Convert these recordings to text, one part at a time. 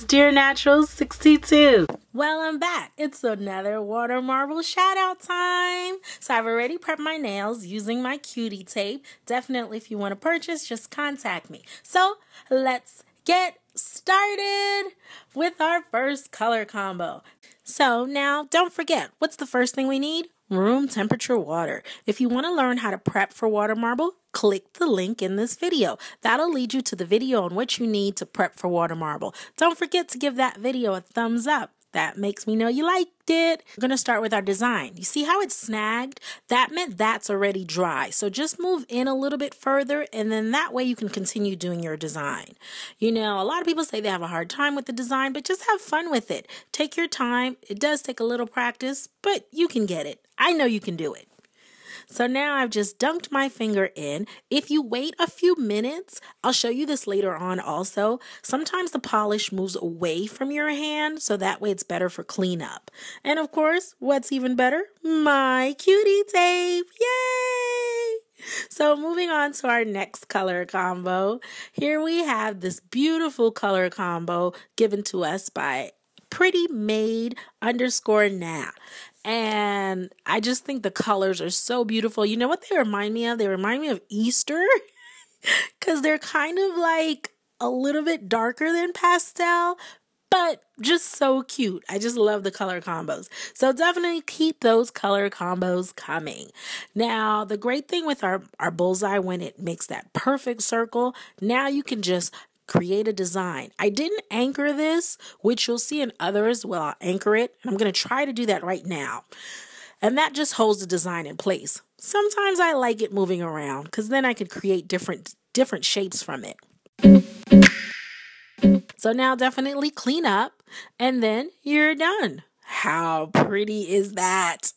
It's Dear Naturals 62. Well, I'm back. It's another water marble shout out time. So I've already prepped my nails using my cutie tape. Definitely, if you want to purchase, just contact me. So let's get started with our first color combo. So now, don't forget, what's the first thing we need? room temperature water. If you want to learn how to prep for water marble, click the link in this video. That'll lead you to the video on what you need to prep for water marble. Don't forget to give that video a thumbs up. That makes me know you liked it. We're gonna start with our design. You see how it's snagged? That meant that's already dry. So just move in a little bit further and then that way you can continue doing your design. You know, a lot of people say they have a hard time with the design, but just have fun with it. Take your time. It does take a little practice, but you can get it. I know you can do it. So now I've just dunked my finger in. If you wait a few minutes, I'll show you this later on also. Sometimes the polish moves away from your hand, so that way it's better for cleanup. And of course, what's even better? My cutie tape. Yay! So moving on to our next color combo. Here we have this beautiful color combo given to us by pretty made underscore now. And I just think the colors are so beautiful. You know what they remind me of? They remind me of Easter because they're kind of like a little bit darker than pastel, but just so cute. I just love the color combos. So definitely keep those color combos coming. Now, the great thing with our, our bullseye, when it makes that perfect circle, now you can just create a design. I didn't anchor this, which you'll see in others. Well, I'll anchor it, and I'm going to try to do that right now. And that just holds the design in place. Sometimes I like it moving around because then I could create different different shapes from it. So now definitely clean up and then you're done. How pretty is that?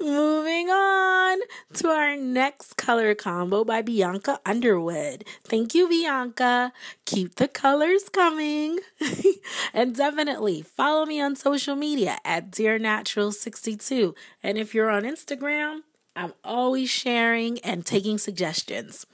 Moving on to our next color combo by Bianca Underwood. Thank you, Bianca. Keep the colors coming. and definitely follow me on social media at Dear Natural 62. And if you're on Instagram, I'm always sharing and taking suggestions.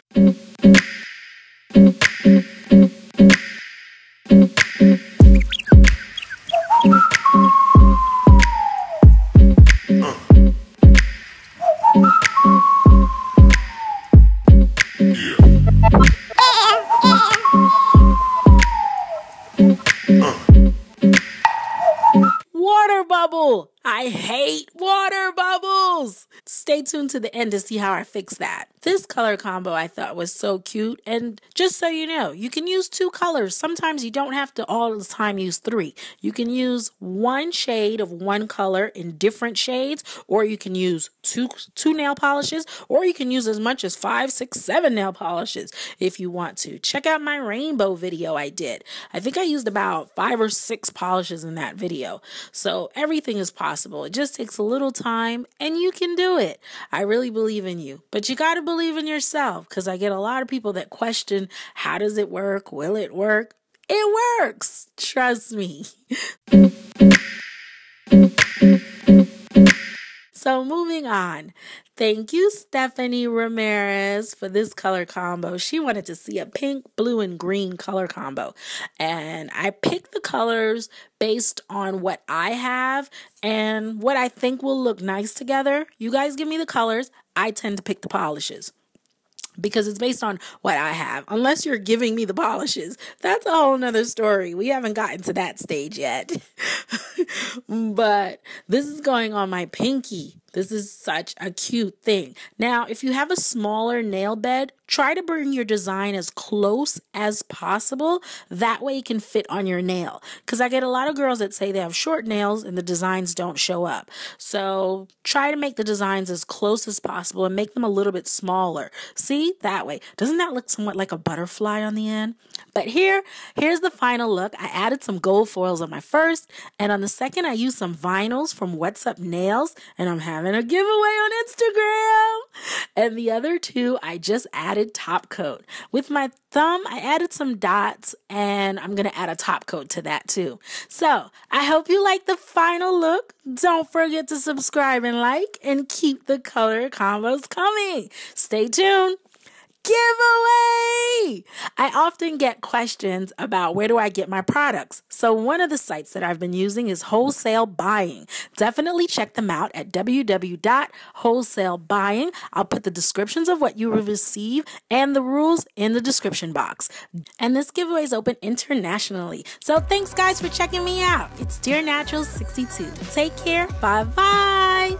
I hate water bubbles. Stay tuned to the end to see how I fix that. This color combo I thought was so cute. And just so you know, you can use two colors. Sometimes you don't have to all the time use three. You can use one shade of one color in different shades, or you can use two, two nail polishes, or you can use as much as five, six, seven nail polishes if you want to. Check out my rainbow video I did. I think I used about five or six polishes in that video. So everything is possible possible. It just takes a little time and you can do it. I really believe in you. But you got to believe in yourself because I get a lot of people that question how does it work? Will it work? It works. Trust me. So moving on. Thank you, Stephanie Ramirez, for this color combo. She wanted to see a pink, blue, and green color combo. And I picked the colors based on what I have and what I think will look nice together. You guys give me the colors. I tend to pick the polishes because it's based on what I have, unless you're giving me the polishes. That's a whole nother story. We haven't gotten to that stage yet. but this is going on my pinky. This is such a cute thing. Now, if you have a smaller nail bed, try to bring your design as close as possible. That way it can fit on your nail. Because I get a lot of girls that say they have short nails and the designs don't show up. So try to make the designs as close as possible and make them a little bit smaller. See, that way. Doesn't that look somewhat like a butterfly on the end? But here, here's the final look. I added some gold foils on my first, and on the second, I used some vinyls from What's Up Nails, and I'm having having a giveaway on Instagram. And the other two, I just added top coat. With my thumb, I added some dots and I'm going to add a top coat to that too. So I hope you like the final look. Don't forget to subscribe and like and keep the color combos coming. Stay tuned giveaway. I often get questions about where do I get my products. So, one of the sites that I've been using is Wholesale Buying. Definitely check them out at www.wholesale.buying. I'll put the descriptions of what you will receive and the rules in the description box. And this giveaway is open internationally. So, thanks guys for checking me out. It's Dear Natural 62. Take care. Bye bye.